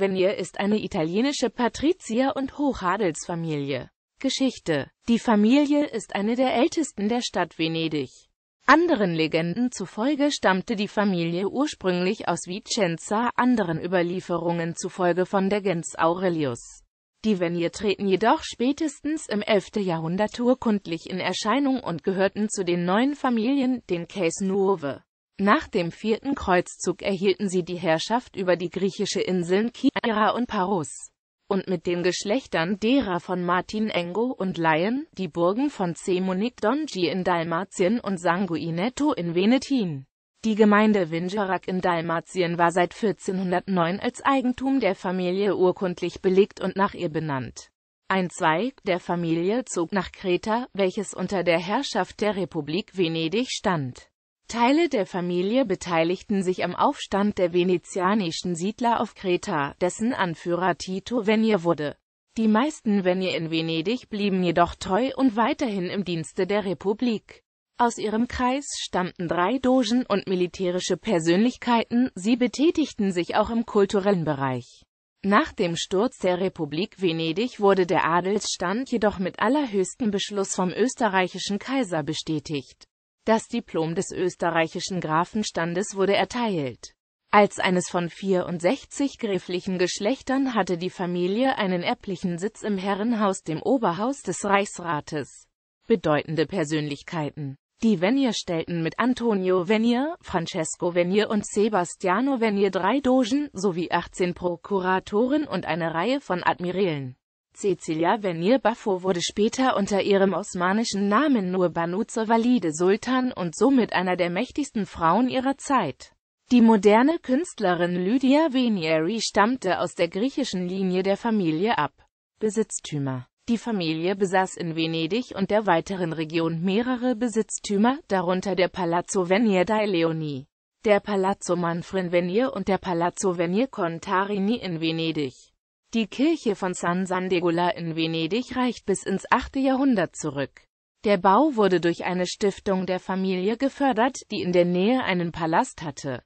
Venier ist eine italienische Patrizier- und Hochadelsfamilie. Geschichte Die Familie ist eine der ältesten der Stadt Venedig. Anderen Legenden zufolge stammte die Familie ursprünglich aus Vicenza, anderen Überlieferungen zufolge von der Gens Aurelius. Die Venier treten jedoch spätestens im 11. Jahrhundert urkundlich in Erscheinung und gehörten zu den neuen Familien, den Case Casenuove. Nach dem vierten Kreuzzug erhielten sie die Herrschaft über die griechische Inseln Kira und Paros und mit den Geschlechtern derer von Martin Engo und Lion, die Burgen von Cemonik Donji in Dalmatien und Sanguinetto in Venetin. Die Gemeinde Vingerak in Dalmatien war seit 1409 als Eigentum der Familie urkundlich belegt und nach ihr benannt. Ein Zweig der Familie zog nach Kreta, welches unter der Herrschaft der Republik Venedig stand. Teile der Familie beteiligten sich am Aufstand der venezianischen Siedler auf Kreta, dessen Anführer Tito Venier wurde. Die meisten Venier in Venedig blieben jedoch treu und weiterhin im Dienste der Republik. Aus ihrem Kreis stammten drei Dogen und militärische Persönlichkeiten, sie betätigten sich auch im kulturellen Bereich. Nach dem Sturz der Republik Venedig wurde der Adelsstand jedoch mit allerhöchstem Beschluss vom österreichischen Kaiser bestätigt. Das Diplom des österreichischen Grafenstandes wurde erteilt. Als eines von 64 gräflichen Geschlechtern hatte die Familie einen erblichen Sitz im Herrenhaus, dem Oberhaus des Reichsrates. Bedeutende Persönlichkeiten Die Venier stellten mit Antonio Venier, Francesco Venier und Sebastiano Venier drei Dogen sowie 18 Prokuratoren und eine Reihe von Admirälen Cecilia Venir Bafo wurde später unter ihrem osmanischen Namen Nur Banu zur valide Sultan und somit einer der mächtigsten Frauen ihrer Zeit. Die moderne Künstlerin Lydia Venieri stammte aus der griechischen Linie der Familie ab. Besitztümer Die Familie besaß in Venedig und der weiteren Region mehrere Besitztümer, darunter der Palazzo Venier dai Leoni, der Palazzo Manfrin Venier und der Palazzo Venier Contarini in Venedig. Die Kirche von San Sandegola in Venedig reicht bis ins 8. Jahrhundert zurück. Der Bau wurde durch eine Stiftung der Familie gefördert, die in der Nähe einen Palast hatte.